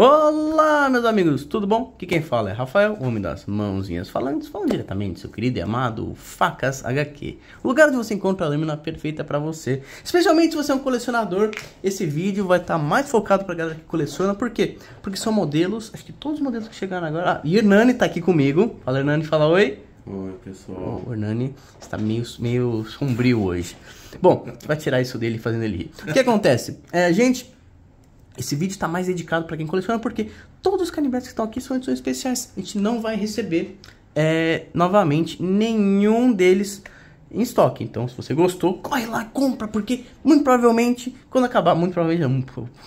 Olá, meus amigos, tudo bom? Aqui quem fala é Rafael, o homem das mãozinhas falantes, falando diretamente seu querido e amado Facas HQ. O lugar onde você encontra a lâmina perfeita para você. Especialmente se você é um colecionador, esse vídeo vai estar tá mais focado para galera que coleciona. Por quê? Porque são modelos, acho que todos os modelos que chegaram agora... Ah, e Hernani tá aqui comigo. Fala, Hernani, fala oi. Oi, pessoal. Oh, o Hernani está meio, meio sombrio hoje. Bom, vai tirar isso dele fazendo ele rir. O que acontece? É, gente... Esse vídeo está mais dedicado para quem coleciona, porque todos os canibetes que estão aqui são edições especiais. A gente não vai receber, é, novamente, nenhum deles em estoque. Então, se você gostou, corre lá, compra, porque muito provavelmente, quando acabar, muito provavelmente,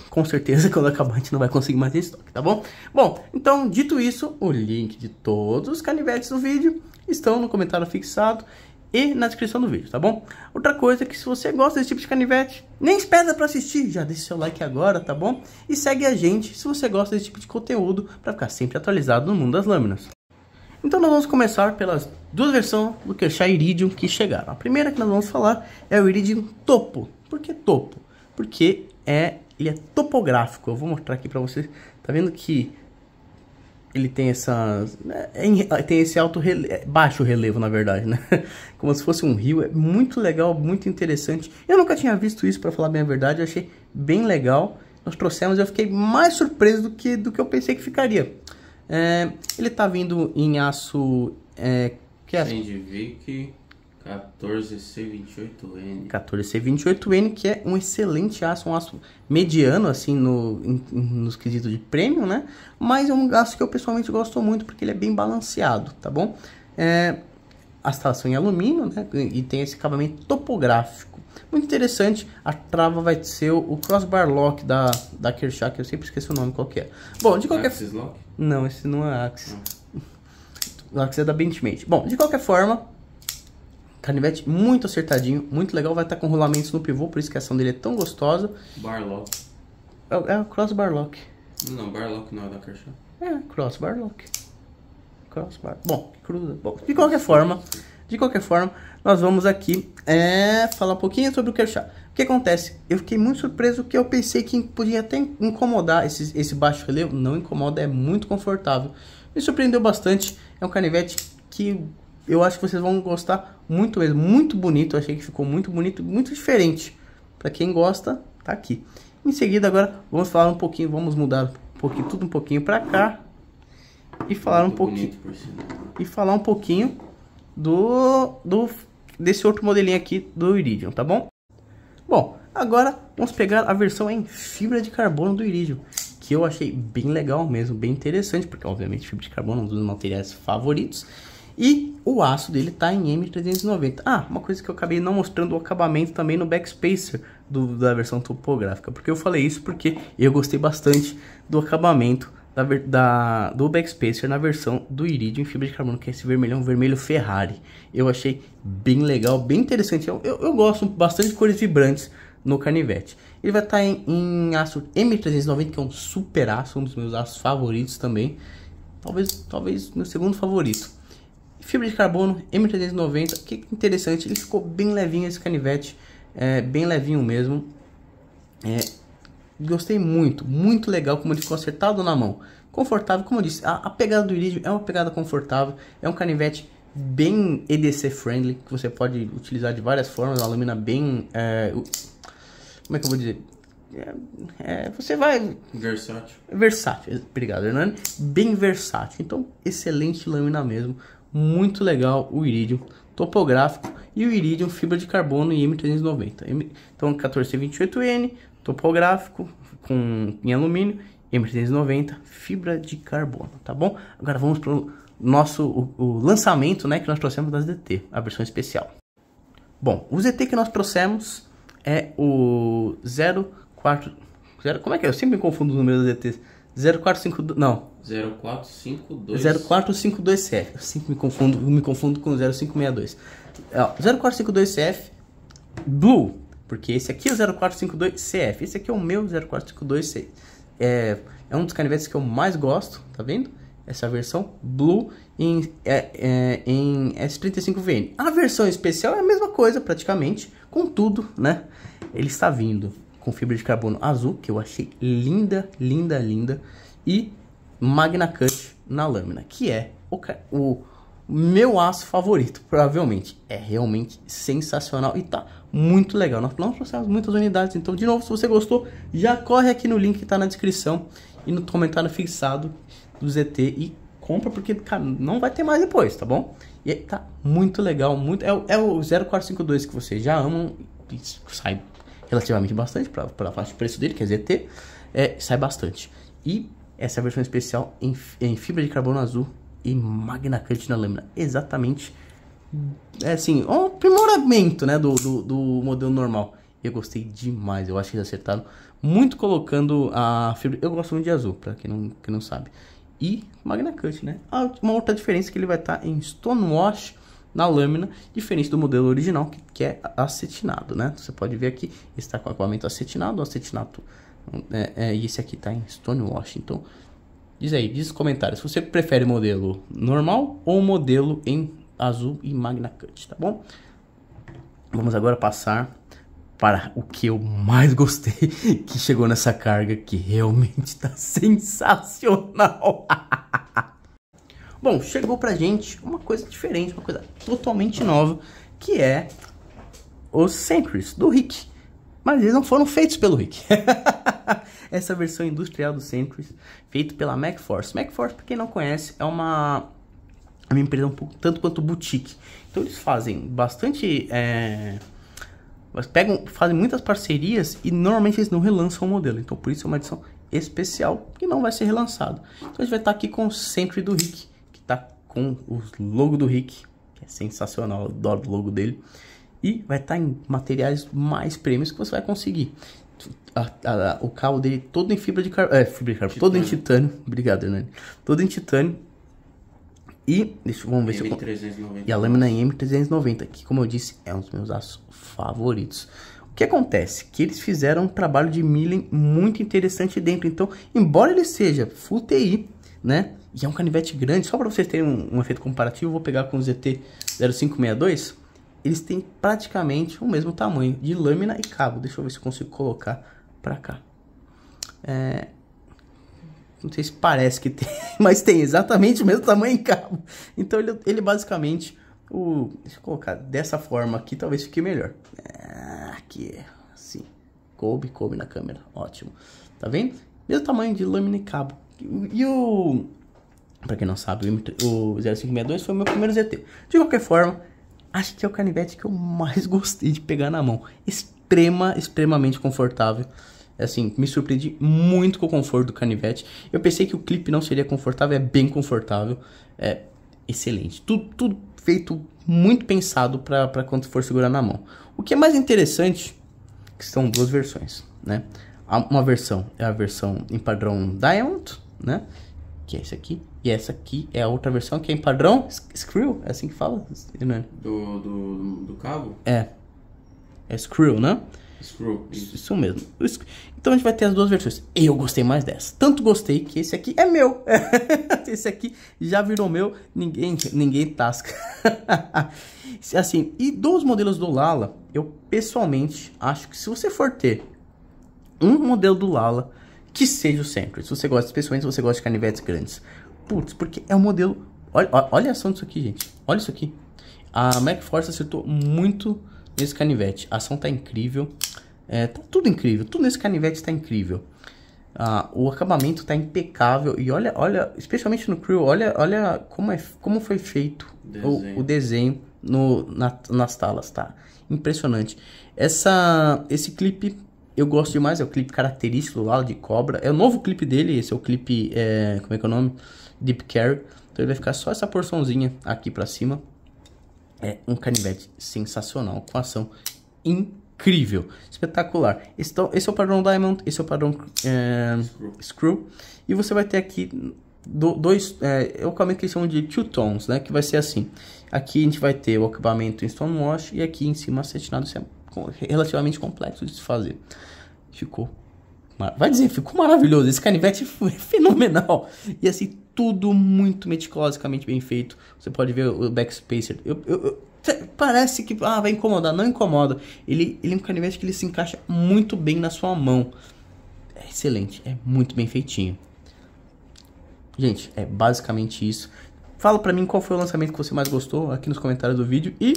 com certeza, quando acabar, a gente não vai conseguir mais estoque, tá bom? Bom, então, dito isso, o link de todos os canivetes do vídeo estão no comentário fixado e na descrição do vídeo, tá bom? Outra coisa é que se você gosta desse tipo de canivete, nem espera para assistir, já deixa seu like agora, tá bom? E segue a gente se você gosta desse tipo de conteúdo para ficar sempre atualizado no mundo das lâminas. Então nós vamos começar pelas duas versões do Kershá Iridium que chegaram. A primeira que nós vamos falar é o Iridium Topo. Por que Topo? Porque é, ele é topográfico. Eu vou mostrar aqui para vocês. Tá vendo que ele tem essa né, é é, tem esse alto relevo, é, baixo relevo na verdade né como se fosse um rio é muito legal muito interessante eu nunca tinha visto isso para falar bem a verdade eu achei bem legal nós trouxemos eu fiquei mais surpreso do que do que eu pensei que ficaria é, ele tá vindo em aço é, que é Sandvik 14C28N. 14C28N, que é um excelente aço, um aço mediano, assim, no, in, nos quesitos de prêmio, né? Mas é um aço que eu pessoalmente gosto muito, porque ele é bem balanceado, tá bom? É, a instalação em alumínio, né? E tem esse acabamento topográfico. Muito interessante, a trava vai ser o crossbar lock da, da Kershaw, que eu sempre esqueço o nome qual é. Bom, de qualquer... Axis lock? Não, esse não é Axis. Não. Axis é da Benchmade. Bom, de qualquer forma, Carnivete muito acertadinho, muito legal. Vai estar tá com rolamentos no pivô, por isso que a ação dele é tão gostosa. Barlock. É, é cross Barlock. Não, Barlock não é da Kershaw. É, cross Barlock. Cross bar... Bom, cruza. Bom, de qualquer forma, de qualquer forma, nós vamos aqui é, falar um pouquinho sobre o Kershaw. O que acontece? Eu fiquei muito surpreso que eu pensei que podia até incomodar esse, esse baixo relevo. Não incomoda, é muito confortável. Me surpreendeu bastante. É um canivete que eu acho que vocês vão gostar muito mesmo. Muito bonito, eu achei que ficou muito bonito, muito diferente. Para quem gosta, tá aqui. Em seguida agora vamos falar um pouquinho, vamos mudar um pouquinho, tudo um pouquinho para cá e falar muito um pouquinho e falar um pouquinho do, do desse outro modelinho aqui do Iridium, tá bom? Bom, agora vamos pegar a versão em fibra de carbono do Iridium, que eu achei bem legal mesmo, bem interessante, porque obviamente fibra de carbono é um dos materiais favoritos. E o aço dele tá em M390. Ah, uma coisa que eu acabei não mostrando o acabamento também no backspacer do, da versão topográfica. Porque eu falei isso porque eu gostei bastante do acabamento da, da, do backspacer na versão do iridium em fibra de carbono, que é esse vermelhão, vermelho Ferrari. Eu achei bem legal, bem interessante. Eu, eu, eu gosto bastante de cores vibrantes no canivete. Ele vai estar tá em, em aço M390, que é um super aço, um dos meus aços favoritos também. Talvez, talvez meu segundo favorito fibra de carbono M390, que interessante, ele ficou bem levinho esse canivete, é, bem levinho mesmo. É, gostei muito, muito legal como ele ficou acertado na mão. Confortável, como eu disse, a, a pegada do Iridium é uma pegada confortável, é um canivete bem EDC friendly, que você pode utilizar de várias formas, a lâmina bem... É, como é que eu vou dizer? É, é, você vai... Versátil. Versátil, obrigado Hernani. Bem versátil, então excelente lâmina mesmo muito legal o iridium topográfico e o iridium fibra de carbono IM390. Então 1428N, topográfico com em alumínio, IM390, fibra de carbono, tá bom? Agora vamos para o nosso o, lançamento, né, que nós trouxemos das DT, a versão especial. Bom, o ZT que nós trouxemos é o 04 como é que é? Eu sempre me confundo os números dos ZTs. 0452. Não. 0452. 0452CF. Eu sempre me confundo, me confundo com 0562. Ó, 0452CF Blue. Porque esse aqui é o 0452CF. Esse aqui é o meu 0452 cf É, é um dos canivetes que eu mais gosto, tá vendo? Essa versão Blue em, é, é, em S35VN. A versão especial é a mesma coisa praticamente. Contudo, né? Ele está vindo com fibra de carbono azul, que eu achei linda, linda, linda, e Magna Cut na lâmina, que é o, o meu aço favorito, provavelmente. É realmente sensacional e tá muito legal. Nós, nós trouxemos muitas unidades, então, de novo, se você gostou, já corre aqui no link que tá na descrição e no comentário fixado do ZT e compra, porque, cara, não vai ter mais depois, tá bom? E tá muito legal, muito... É, é o 0452 que vocês já amam e sai relativamente bastante para a faixa de preço dele, que é ZT, é, sai bastante. E essa é a versão especial em, em fibra de carbono azul e magnacante na lâmina, exatamente, é assim, um aprimoramento né, do, do, do modelo normal. Eu gostei demais, eu acho que eles acertaram muito colocando a fibra. Eu gosto muito de azul, para quem não, quem não sabe. E Magna Cut, né? a uma outra diferença é que ele vai estar tá em Stonewash na lâmina, diferente do modelo original que, que é acetinado, né? Você pode ver aqui, está com acabamento acetinado, acetinato, é, é, e esse aqui está em stonewash, então diz aí, diz nos comentários, se você prefere modelo normal ou modelo em azul e magna cut, tá bom? Vamos agora passar para o que eu mais gostei que chegou nessa carga que realmente está sensacional. Bom, chegou pra gente uma coisa diferente, uma coisa totalmente nova, que é os Sentries, do Rick. Mas eles não foram feitos pelo Rick. Essa versão industrial do Sentries, feito pela MacForce. MacForce, pra quem não conhece, é uma, é uma empresa um pouco, tanto quanto boutique. Então eles fazem bastante... É... Mas pegam, fazem muitas parcerias e normalmente eles não relançam o modelo. Então por isso é uma edição especial que não vai ser relançado. Então a gente vai estar aqui com o Sentry do Rick tá com o logo do Rick, que é sensacional, eu adoro o logo dele. E vai estar tá em materiais mais prêmios que você vai conseguir. A, a, a, o carro dele todo em fibra de carbono, é, fibra de carbono, todo em titânio, obrigado Hernani, todo em titânio. E, deixa, vamos ver M390. se eu... E a lâmina é M390, que como eu disse, é um dos meus aços favoritos. O que acontece? Que eles fizeram um trabalho de milling muito interessante dentro. Então, embora ele seja full TI, né? E é um canivete grande, só para vocês terem um, um, efeito comparativo, vou pegar com o ZT0562. Eles têm praticamente o mesmo tamanho de lâmina e cabo. Deixa eu ver se eu consigo colocar para cá. É... Não sei se parece que tem, mas tem exatamente o mesmo tamanho e cabo. Então ele, ele basicamente... O... Deixa eu colocar dessa forma aqui, talvez fique melhor. Ah, é... Aqui, assim. Coube, coube na câmera. Ótimo. Tá vendo? Mesmo tamanho de lâmina e cabo. E o Pra quem não sabe, o 0562 foi o meu primeiro ZT. De qualquer forma, acho que é o canivete que eu mais gostei de pegar na mão. Extrema, extremamente confortável. É assim, me surpreendi muito com o conforto do canivete. Eu pensei que o clipe não seria confortável, é bem confortável. É excelente. Tudo, tudo feito muito pensado para quando for segurar na mão. O que é mais interessante, que são duas versões, né? Uma versão é a versão em padrão Diamond, né? que é esse aqui. E essa aqui é a outra versão, que é em padrão Screw, é assim que fala, Hernani? É? Do, do, do cabo? É. É Screw, né? Screw. Isso, isso mesmo. Então a gente vai ter as duas versões. Eu gostei mais dessa. Tanto gostei que esse aqui é meu. esse aqui já virou meu. Ninguém, ninguém tasca. assim, e dos modelos do Lala, eu pessoalmente acho que se você for ter um modelo do Lala que seja o Sentry. Se você gosta de especialmente, se você gosta de canivetes grandes. Putz, porque é um modelo... Olha, olha a ação disso aqui, gente. Olha isso aqui. A Mac Force acertou muito nesse canivete. A ação tá incrível. É, tá tudo incrível. Tudo nesse canivete tá incrível. Ah, o acabamento tá impecável. E olha, olha, especialmente no Crew, olha, olha como, é, como foi feito desenho. O, o, desenho no, na, nas talas, tá? Impressionante. Essa, esse clipe eu gosto demais, é o clipe característico lá de Cobra. É o novo clipe dele, esse é o clipe. É, como é que é o nome? Deep Care. Então ele vai ficar só essa porçãozinha aqui pra cima. É um canivete sensacional, com ação incrível, espetacular. Esse, então, esse é o padrão Diamond, esse é o padrão é, screw. E você vai ter aqui do, dois, é, é o equipamento que eles chamam de two tones, né? Que vai ser assim. Aqui a gente vai ter o acabamento em stone wash e aqui em cima acetinado. Isso é relativamente complexo de se fazer. Ficou. Vai dizer, ficou maravilhoso. Esse canivete foi fenomenal. E assim, tudo muito meticulosamente bem feito. Você pode ver o backspacer. Eu, eu, eu, parece que ah, vai incomodar. Não incomoda. Ele, ele é um canivete que ele se encaixa muito bem na sua mão. É excelente. É muito bem feitinho. Gente, é basicamente isso. Fala pra mim qual foi o lançamento que você mais gostou aqui nos comentários do vídeo. E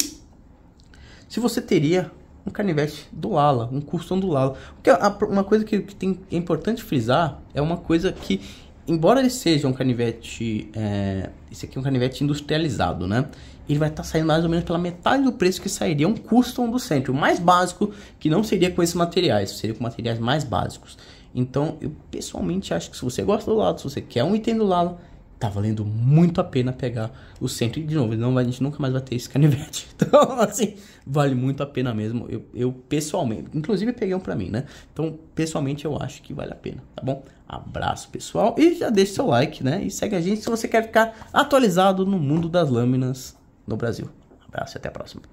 se você teria um canivete do Lala, um custom do Lala. Porque uma coisa que, que tem, é importante frisar é uma coisa que, embora ele seja um canivete, é, esse aqui é um canivete industrializado, né? Ele vai estar tá saindo mais ou menos pela metade do preço que sairia um custom do centro, o mais básico, que não seria com esses materiais, seria com materiais mais básicos. Então, eu pessoalmente acho que se você gosta do Lala, se você quer um item do Lala tá valendo muito a pena pegar o centro. E de novo, não, a gente nunca mais vai ter esse canivete. Então, assim, vale muito a pena mesmo. Eu, eu pessoalmente, inclusive peguei um pra mim, né? Então, pessoalmente, eu acho que vale a pena, tá bom? Abraço, pessoal. E já deixa seu like, né? E segue a gente se você quer ficar atualizado no mundo das lâminas no Brasil. Abraço e até a próxima.